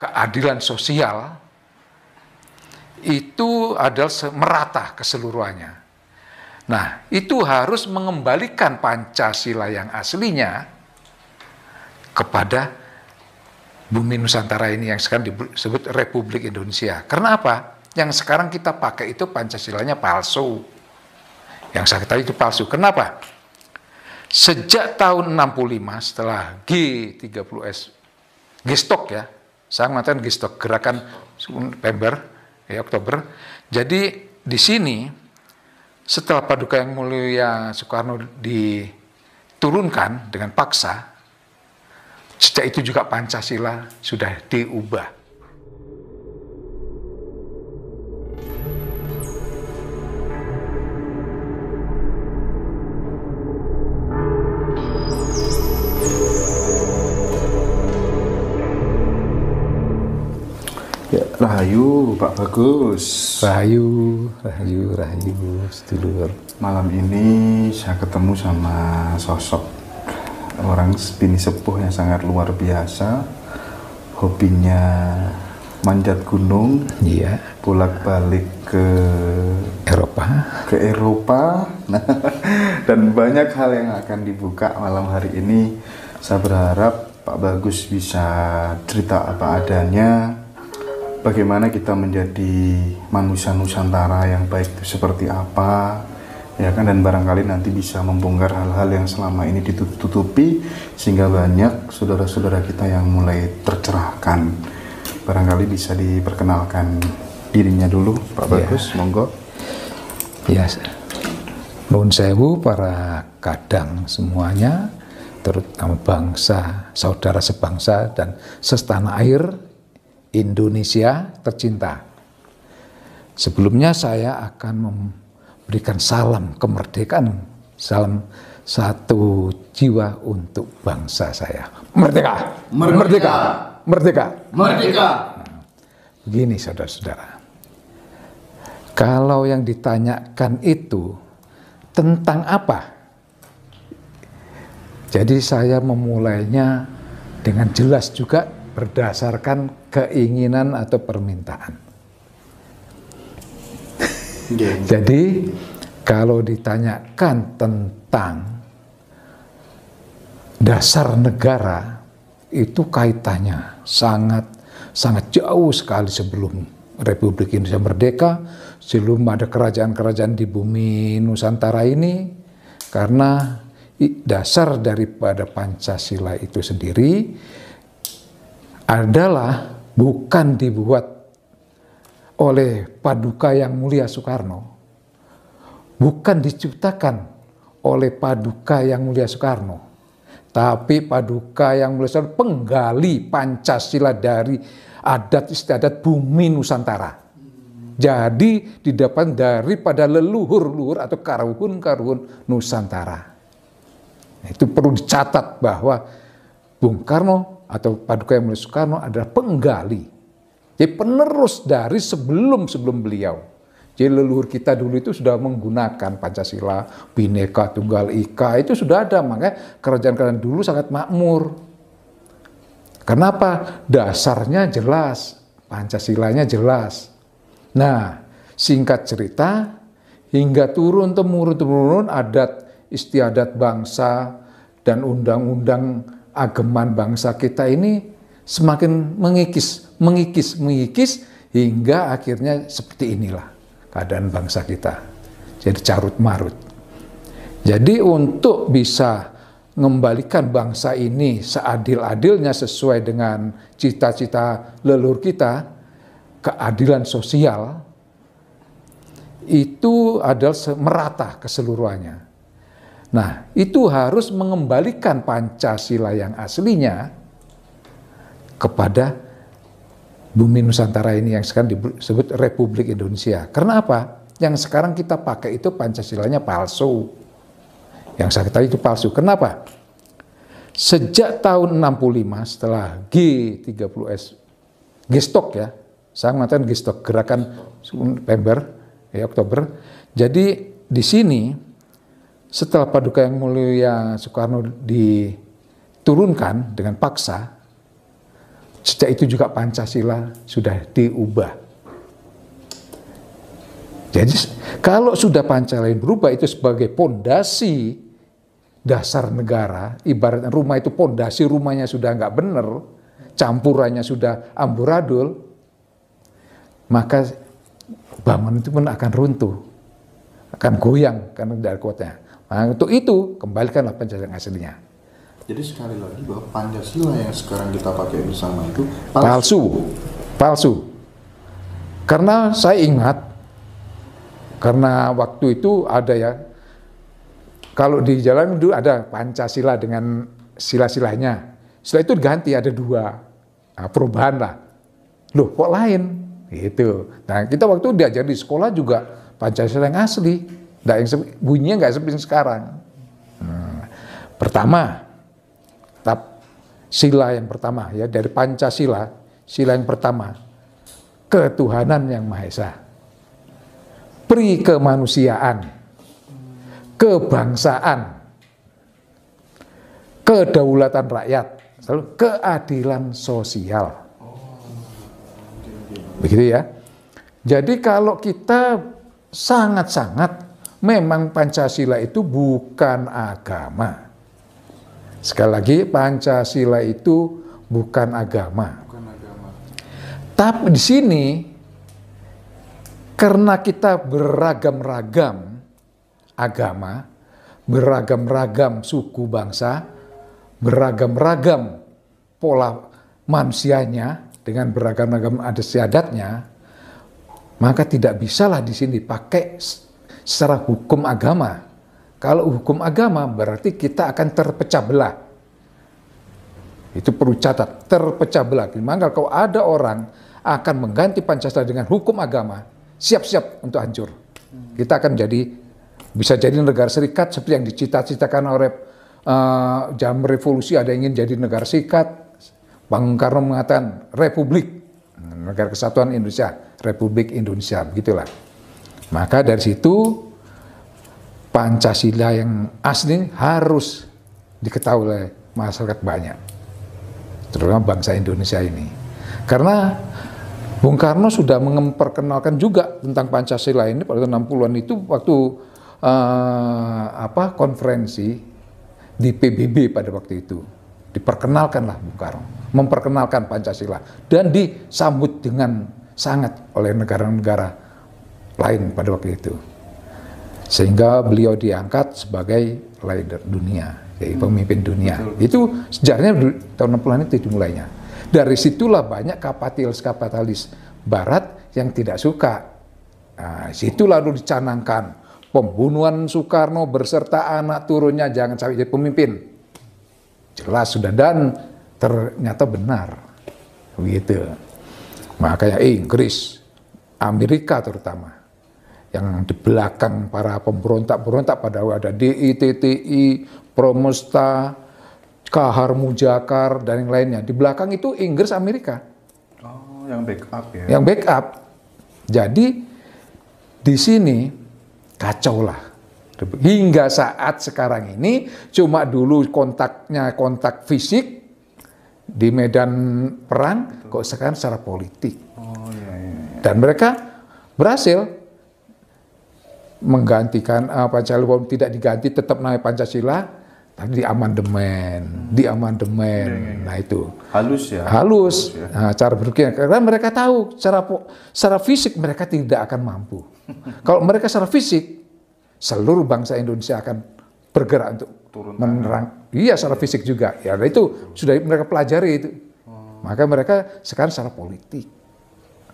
keadilan sosial itu adalah merata keseluruhannya. Nah, itu harus mengembalikan Pancasila yang aslinya kepada bumi Nusantara ini yang sekarang disebut Republik Indonesia. Karena apa? Yang sekarang kita pakai itu Pancasilanya palsu. Yang saya tadi itu palsu. Kenapa? Sejak tahun 65 setelah G30S, gestok ya, saya mengatakan gistok gerakan November, ya Oktober. Jadi di sini setelah Paduka yang mulia Soekarno diturunkan dengan paksa, sejak itu juga Pancasila sudah diubah Bagus. Rahayu, Rahayu, Rahayu, sedulur. Malam ini saya ketemu sama sosok orang bini sepuh yang sangat luar biasa. Hobinya manjat gunung, iya. bolak-balik ke Eropa, ke Eropa. dan banyak hal yang akan dibuka malam hari ini. Saya berharap Pak Bagus bisa cerita apa adanya bagaimana kita menjadi manusia Nusantara yang baik itu seperti apa ya kan dan barangkali nanti bisa membongkar hal-hal yang selama ini ditutupi sehingga banyak saudara-saudara kita yang mulai tercerahkan barangkali bisa diperkenalkan dirinya dulu Pak iya. Bagus monggo ya Nun Sewu para kadang semuanya terutama bangsa saudara sebangsa dan sestana air Indonesia tercinta. Sebelumnya saya akan memberikan salam kemerdekaan, salam satu jiwa untuk bangsa saya. Merdeka! Merdeka! Merdeka! Merdeka! Merdeka! begini saudara-saudara. Kalau yang ditanyakan itu tentang apa? Jadi saya memulainya dengan jelas juga berdasarkan keinginan atau permintaan. Jadi kalau ditanyakan tentang dasar negara itu kaitannya sangat sangat jauh sekali sebelum Republik Indonesia merdeka, sebelum ada kerajaan-kerajaan di bumi Nusantara ini karena dasar daripada Pancasila itu sendiri adalah bukan dibuat oleh paduka yang mulia Soekarno, bukan diciptakan oleh paduka yang mulia Soekarno, tapi paduka yang mulia Soekarno penggali Pancasila dari adat istiadat bumi Nusantara. Jadi didapat daripada leluhur leluhur atau karuhun-karuhun Nusantara. Itu perlu dicatat bahwa Bung Karno atau Paduka yang mulia Soekarno adalah penggali. Jadi penerus dari sebelum-sebelum beliau. Jadi leluhur kita dulu itu sudah menggunakan Pancasila, Bhinneka Tunggal Ika, itu sudah ada. Makanya kerajaan-kerajaan dulu sangat makmur. Kenapa? Dasarnya jelas, Pancasilanya jelas. Nah, singkat cerita, hingga turun-temurun-temurun adat istiadat bangsa dan undang-undang ageman bangsa kita ini semakin mengikis, mengikis, mengikis hingga akhirnya seperti inilah keadaan bangsa kita. Jadi carut marut. Jadi untuk bisa mengembalikan bangsa ini seadil-adilnya sesuai dengan cita-cita leluhur kita, keadilan sosial itu adalah merata keseluruhannya Nah, itu harus mengembalikan Pancasila yang aslinya kepada bumi Nusantara ini yang sekarang disebut Republik Indonesia. Karena apa? Yang sekarang kita pakai itu Pancasilanya palsu. Yang saya katakan itu palsu. Kenapa? Sejak tahun 65 setelah G30S, Gestok ya, saya mengatakan Gestok, gerakan September ya Oktober. Jadi di sini setelah Paduka Yang Mulia Soekarno diturunkan dengan paksa, sejak itu juga Pancasila sudah diubah. Jadi kalau sudah Pancasila berubah itu sebagai pondasi dasar negara, ibaratnya rumah itu pondasi rumahnya sudah nggak benar, campurannya sudah amburadul, maka bangunan itu pun akan runtuh, akan goyang karena dari kuatnya. Nah, untuk itu kembalikanlah Pancasila yang aslinya. Jadi sekali lagi bahwa Pancasila yang sekarang kita pakai bersama itu palsu. Palsu. palsu. Karena saya ingat karena waktu itu ada ya kalau di jalan dulu ada Pancasila dengan sila-silanya. Setelah itu ganti ada dua nah, perubahan lah. Loh kok lain? Gitu. Nah kita waktu diajar di sekolah juga Pancasila yang asli. Nggak yang sepi, bunyinya nggak sepi sekarang. Hmm. Pertama, tap, sila yang pertama ya dari Pancasila, sila yang pertama, ketuhanan yang Maha Esa. Pri kemanusiaan, kebangsaan, kedaulatan rakyat, selalu keadilan sosial. Begitu ya. Jadi kalau kita sangat-sangat memang Pancasila itu bukan agama. Sekali lagi, Pancasila itu bukan agama. Tapi di sini, karena kita beragam-ragam agama, beragam-ragam suku bangsa, beragam-ragam pola manusianya dengan beragam-ragam adat adatnya, maka tidak bisalah di sini pakai secara hukum agama. Kalau hukum agama berarti kita akan terpecah belah. Itu perlu catat, terpecah belah. Maka kalau ada orang akan mengganti Pancasila dengan hukum agama, siap-siap untuk hancur. Kita akan jadi bisa jadi negara serikat seperti yang dicita-citakan oleh uh, jam revolusi ada yang ingin jadi negara serikat. Bang Karno mengatakan republik, negara kesatuan Indonesia, Republik Indonesia, begitulah. Maka dari situ Pancasila yang asli harus diketahui oleh masyarakat banyak, terutama bangsa Indonesia ini. Karena Bung Karno sudah memperkenalkan juga tentang Pancasila ini pada tahun 60-an itu waktu uh, apa konferensi di PBB pada waktu itu. Diperkenalkanlah Bung Karno, memperkenalkan Pancasila dan disambut dengan sangat oleh negara-negara lain pada waktu itu. Sehingga beliau diangkat sebagai leader dunia, jadi hmm. pemimpin dunia. Betul. Itu sejarahnya tahun 60-an itu dimulainya. Dari situlah banyak kapitalis-kapitalis barat yang tidak suka. Nah, situ lalu dicanangkan pembunuhan Soekarno berserta anak turunnya jangan sampai jadi pemimpin. Jelas sudah dan ternyata benar. Begitu. Makanya Inggris, Amerika terutama yang di belakang para pemberontak pemberontak pada ada DITTI, Promusta, Kahar Mujakar dan yang lainnya. Di belakang itu Inggris Amerika. Oh, yang backup ya. Yang backup. Jadi di sini kacau lah. Hingga saat sekarang ini cuma dulu kontaknya kontak fisik di medan perang, kok sekarang secara politik. Oh, iya, iya. iya. Dan mereka berhasil menggantikan uh, Pancasila walaupun tidak diganti tetap naik Pancasila tapi di amandemen, hmm. di amandemen. hmm. Nah itu. Halus ya. Halus. Halus ya. Nah, cara berpikir karena mereka tahu secara secara fisik mereka tidak akan mampu. Kalau mereka secara fisik seluruh bangsa Indonesia akan bergerak untuk turun menerang. Tangan. Iya, secara fisik juga. Ya, nah, itu sudah mereka pelajari itu. hmm. Maka mereka sekarang secara politik.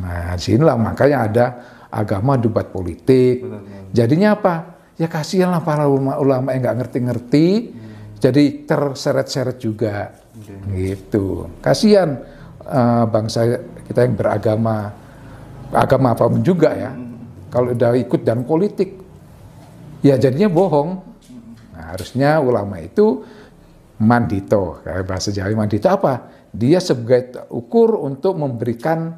Nah, sinilah makanya ada agama debat politik. Benar, benar. Jadinya apa? Ya kasihanlah para ulama-ulama yang nggak ngerti-ngerti, hmm. jadi terseret-seret juga, okay. gitu. Kasihan uh, bangsa kita yang beragama, agama apa pun juga ya, hmm. kalau udah ikut dan politik, ya jadinya bohong. Nah, harusnya ulama itu mandito, bahasa Jawa mandito apa? Dia sebagai ukur untuk memberikan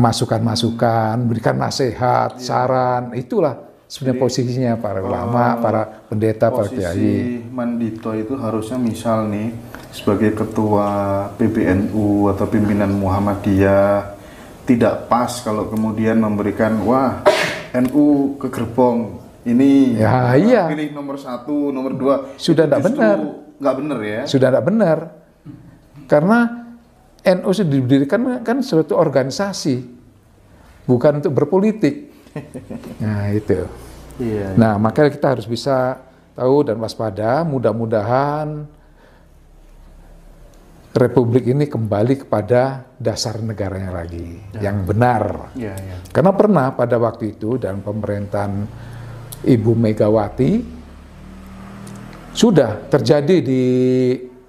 masukan-masukan, berikan nasihat, iya. saran, itulah sebenarnya Jadi, posisinya para eh, ulama, uh, para pendeta, para kiai. Mandito itu harusnya misal nih sebagai ketua PBNU atau pimpinan Muhammadiyah tidak pas kalau kemudian memberikan wah NU ke gerbong ini ya, iya. pilih nomor satu, nomor dua sudah tidak benar, nggak benar ya? Sudah tidak benar karena NU sendiri didirikan kan suatu organisasi, bukan untuk berpolitik. Nah itu. Iya, iya. Nah, makanya kita harus bisa tahu dan waspada. Mudah-mudahan Republik ini kembali kepada dasar negaranya lagi ya. yang benar. Ya, ya. Karena pernah pada waktu itu dalam pemerintahan Ibu Megawati sudah terjadi di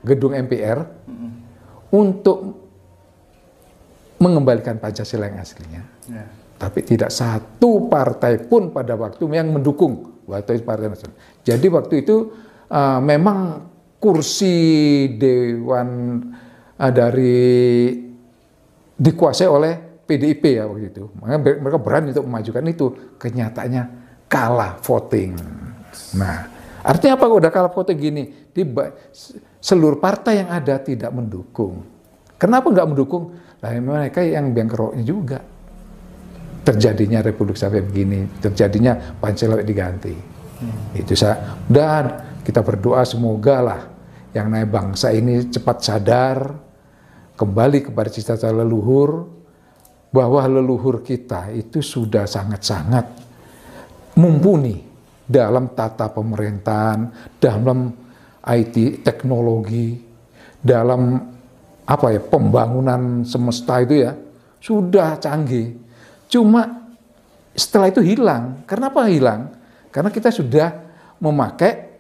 gedung MPR untuk mengembalikan Pancasila yang aslinya. Ya. Tapi tidak satu partai pun pada waktu yang mendukung waktu itu Partai Nasional. Jadi waktu itu uh, memang kursi dewan uh, dari dikuasai oleh PDIP ya waktu itu. mereka berani untuk memajukan itu. Kenyataannya kalah voting. Nah, artinya apa? Udah kalah voting gini, di seluruh partai yang ada tidak mendukung Kenapa nggak mendukung? Nah, mereka yang bengkeroknya juga. Terjadinya Republik sampai begini, terjadinya Pancasila diganti. Hmm. Itu saya. Dan kita berdoa semoga lah yang naik bangsa ini cepat sadar kembali kepada cita-cita leluhur bahwa leluhur kita itu sudah sangat-sangat mumpuni dalam tata pemerintahan, dalam IT teknologi, dalam apa ya pembangunan semesta itu ya sudah canggih. Cuma setelah itu hilang. Kenapa hilang? Karena kita sudah memakai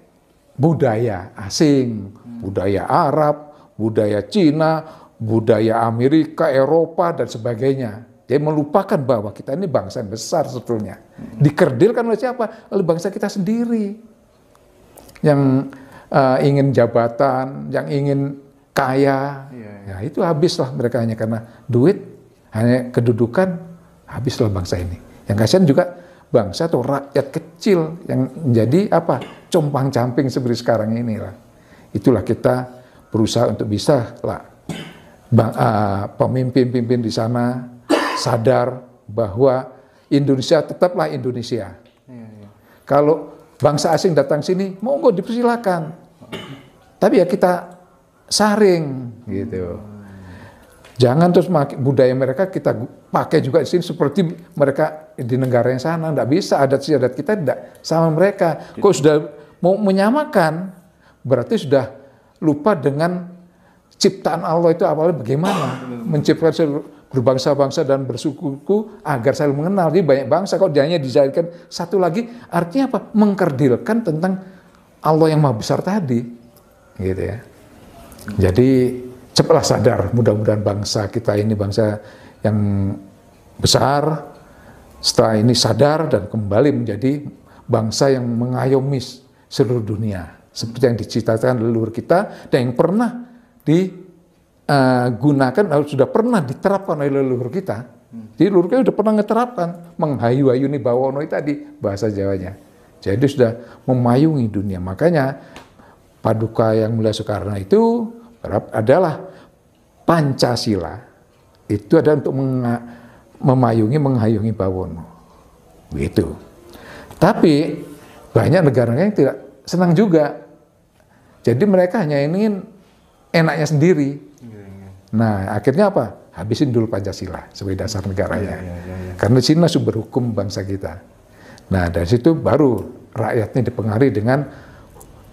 budaya asing, budaya Arab, budaya Cina, budaya Amerika, Eropa dan sebagainya. Dia melupakan bahwa kita ini bangsa yang besar sebetulnya. Dikerdilkan oleh siapa? Oleh bangsa kita sendiri. Yang uh, ingin jabatan, yang ingin kaya, ya, ya. ya itu habislah mereka hanya karena duit, hanya kedudukan, habislah bangsa ini. Yang kasihan juga bangsa atau rakyat kecil yang menjadi apa compang camping seperti sekarang ini lah. Itulah kita berusaha untuk bisa lah bang, ah, pemimpin-pemimpin di sana sadar bahwa Indonesia tetaplah Indonesia. Ya, ya. Kalau bangsa asing datang sini, monggo dipersilakan. Tapi ya kita saring gitu. Jangan terus budaya mereka kita pakai juga di sini seperti mereka di negara yang sana. Tidak bisa adat adat kita tidak sama mereka. Kok gitu. sudah mau menyamakan berarti sudah lupa dengan ciptaan Allah itu awalnya bagaimana menciptakan berbangsa-bangsa dan bersuku agar saling mengenal. Jadi banyak bangsa kok hanya dijadikan satu lagi artinya apa? Mengkerdilkan tentang Allah yang maha besar tadi. Gitu ya. Jadi cepatlah sadar, mudah-mudahan bangsa kita ini bangsa yang besar, setelah ini sadar dan kembali menjadi bangsa yang mengayomi seluruh dunia. Seperti yang dicita-citakan leluhur kita dan yang pernah digunakan eh, atau sudah pernah diterapkan oleh leluhur kita. Hmm. Jadi leluhur kita sudah pernah ngeterapkan menghayu-hayuni bawono tadi bahasa Jawanya. Jadi sudah memayungi dunia. Makanya Paduka yang Mulia Soekarno itu adalah Pancasila. Itu ada untuk memayungi, menghayungi Bawono. Begitu. Tapi banyak negaranya yang tidak senang juga. Jadi mereka hanya ingin enaknya sendiri. Nah, akhirnya apa? Habisin dulu Pancasila sebagai dasar negaranya. Ya, ya, ya, Karena Cina sumber hukum bangsa kita. Nah, dari situ baru rakyatnya dipengaruhi dengan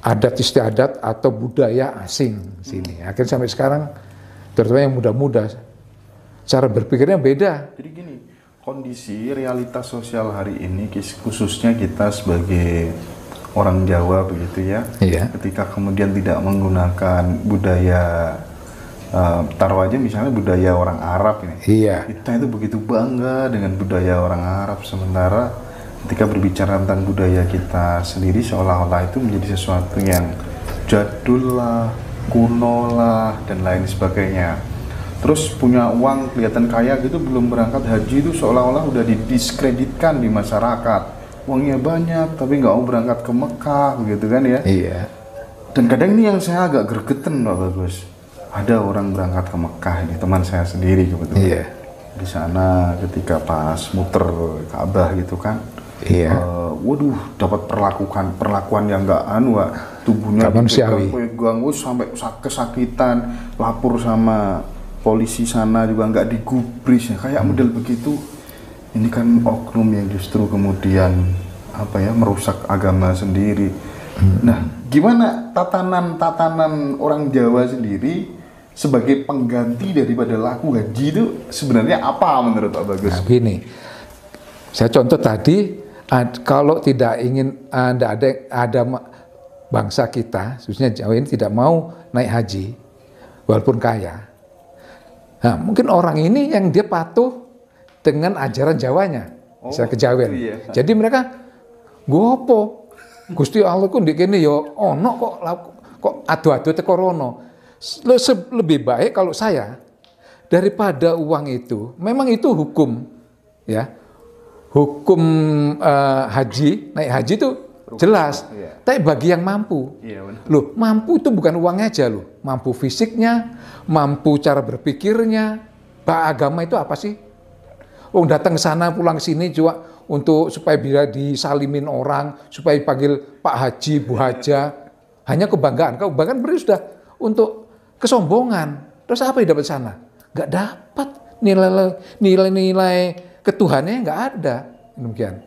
adat istiadat atau budaya asing sini. Hmm. Akhirnya sampai sekarang terutama yang muda-muda cara berpikirnya beda. Jadi gini, kondisi realitas sosial hari ini khususnya kita sebagai orang Jawa begitu ya. Iya. Ketika kemudian tidak menggunakan budaya uh, eh, taruh aja misalnya budaya orang Arab ini. Iya. Kita itu begitu bangga dengan budaya orang Arab sementara ketika berbicara tentang budaya kita sendiri seolah-olah itu menjadi sesuatu yang jadul lah, kuno lah, dan lain sebagainya. Terus punya uang kelihatan kaya gitu belum berangkat haji itu seolah-olah udah didiskreditkan di masyarakat. Uangnya banyak tapi nggak mau berangkat ke Mekah gitu kan ya. Iya. Dan kadang ini yang saya agak gergeten loh Bagus. Ada orang berangkat ke Mekah ini teman saya sendiri kebetulan. Iya. Di sana ketika pas muter Ka'bah gitu kan iya. uh, waduh dapat perlakukan perlakuan yang nggak anu Wak. tubuhnya pegang sampai kesakitan lapor sama polisi sana juga nggak digubris ya kayak hmm. model begitu ini kan oknum yang justru kemudian apa ya merusak agama sendiri hmm. nah gimana tatanan tatanan orang Jawa sendiri sebagai pengganti daripada laku haji itu sebenarnya apa menurut Pak Bagus? Nah, gini, saya contoh tadi kalau tidak ingin eh, ada ada, ada bangsa kita, khususnya Jawa ini tidak mau naik haji, walaupun kaya. Nah, mungkin orang ini yang dia patuh dengan ajaran Jawanya, oh, saya kejawen. Iya. Jadi mereka gopo, Gusti Allah ku yo ya, oh ono kok kok adu-adu teko rono. Lebih baik kalau saya daripada uang itu, memang itu hukum ya hukum uh, haji, naik haji itu jelas. Iya. Tapi bagi yang mampu. Iya, benar. Loh, mampu itu bukan uangnya aja loh. Mampu fisiknya, mampu cara berpikirnya. Bah, agama itu apa sih? Oh, datang ke sana, pulang ke sini juga untuk supaya bila disalimin orang, supaya dipanggil Pak Haji, Bu Haja. Hanya kebanggaan. Kau bahkan beri sudah untuk kesombongan. Terus apa yang dapat sana? Gak dapat nilai-nilai ketuhannya nggak ada demikian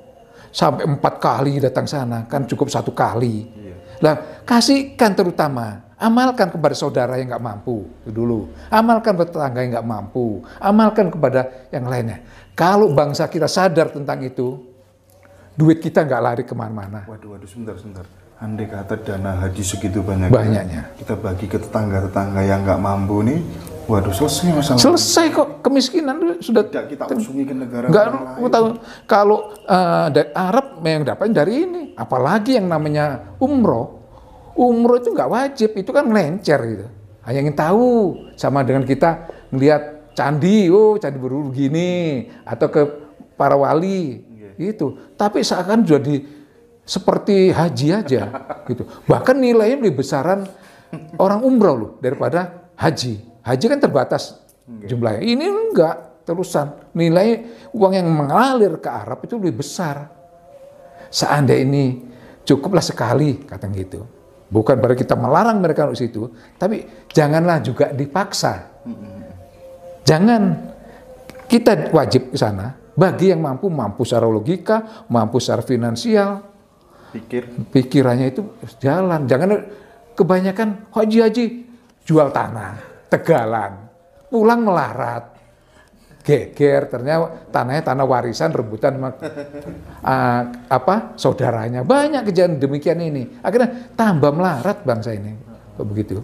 sampai empat kali datang sana kan cukup satu kali iya. lah kasihkan terutama amalkan kepada saudara yang nggak mampu itu dulu amalkan kepada tetangga yang nggak mampu amalkan kepada yang lainnya kalau bangsa kita sadar tentang itu duit kita nggak lari kemana-mana waduh waduh sebentar sebentar andai kata dana haji segitu banyak banyaknya kita bagi ke tetangga-tetangga yang nggak mampu nih Waduh, selesai masalah. Selesai kok kemiskinan sudah tidak kita usungi ke negara Enggak, lain. tahu kalau uh, Arab yang dapat dari ini, apalagi yang namanya umroh. Umroh itu nggak wajib, itu kan lencer gitu. Hanya ingin tahu sama dengan kita melihat candi, oh candi berulu gini atau ke para wali yeah. itu. Tapi seakan jadi seperti haji aja gitu. Bahkan nilainya lebih besaran orang umroh loh daripada haji. Haji kan terbatas okay. jumlahnya. Ini enggak terusan. Nilai uang yang mengalir ke Arab itu lebih besar. Seandainya ini cukuplah sekali, kata gitu. Bukan berarti kita melarang mereka untuk situ, tapi janganlah juga dipaksa. Jangan kita wajib ke sana. Bagi yang mampu, mampu secara logika, mampu secara finansial. Pikir. Pikirannya itu jalan. Jangan kebanyakan haji-haji jual tanah tegalan, pulang melarat, geger, ternyata tanahnya tanah warisan rebutan uh, apa saudaranya. Banyak kejadian demikian ini. Akhirnya tambah melarat bangsa ini. Kok begitu?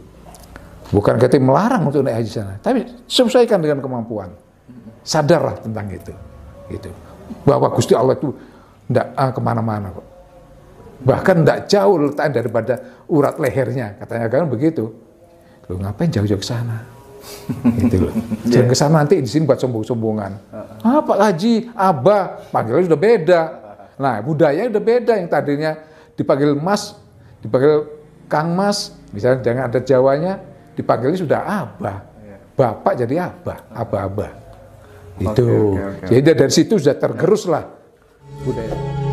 Bukan ketika melarang untuk naik haji sana, tapi sesuaikan dengan kemampuan. Sadarlah tentang itu. Gitu. Bahwa Gusti Allah itu tidak uh, eh, kemana-mana kok. Bahkan tidak jauh letaknya daripada urat lehernya. Katanya kan begitu lo ngapain jauh-jauh ke sana gitu loh iya. jangan ke sana nanti di sini buat sombong-sombongan ah Pak Haji Abah panggilnya sudah beda nah budaya sudah beda yang tadinya dipanggil Mas dipanggil Kang Mas misalnya jangan ada Jawanya dipanggilnya sudah Abah iya. Bapak jadi Abah Abah-Abah itu okay, okay. jadi dari situ sudah tergerus lah budaya